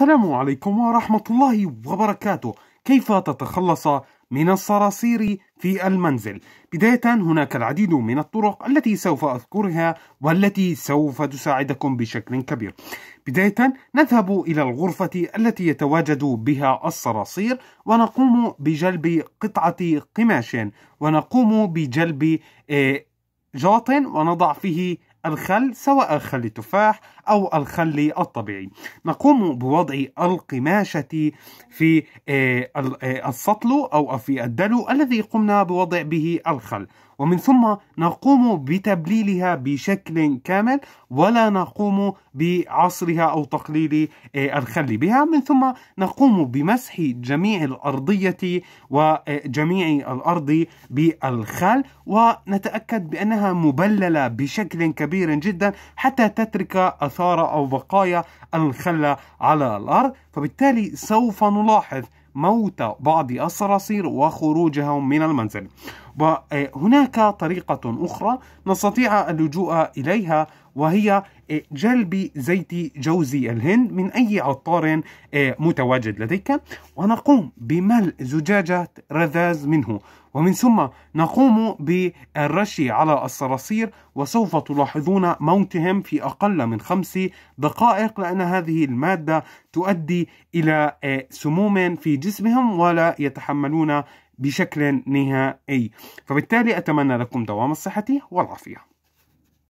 السلام عليكم ورحمة الله وبركاته كيف تتخلص من الصراصير في المنزل بداية هناك العديد من الطرق التي سوف أذكرها والتي سوف تساعدكم بشكل كبير بداية نذهب إلى الغرفة التي يتواجد بها الصراصير ونقوم بجلب قطعة قماش ونقوم بجلب آه، جاط ونضع فيه الخل سواء خل التفاح أو الخل الطبيعي نقوم بوضع القماشة في آه، آه، السطل أو في الدلو الذي قمنا بوضع به الخل ومن ثم نقوم بتبليلها بشكل كامل ولا نقوم بعصرها أو تقليل آه، الخل بها من ثم نقوم بمسح جميع الأرضية وجميع الأرض بالخل ونتأكد بأنها مبللة بشكل كبير كبير جدا حتى تترك أثار أو بقايا الخلة على الأرض فبالتالي سوف نلاحظ موت بعض الصراصير وخروجهم من المنزل وهناك طريقة أخرى نستطيع اللجوء إليها وهي آه، جلب زيت جوز الهند من أي عطار آه، متواجد لديك ونقوم بملء زجاجة رذاذ منه ومن ثم نقوم بالرش على الصراصير وسوف تلاحظون موتهم في أقل من خمس دقائق لأن هذه المادة تؤدي إلى آه، سموم في جسمهم ولا يتحملون بشكل نهائي فبالتالي أتمنى لكم دوام الصحة والعافية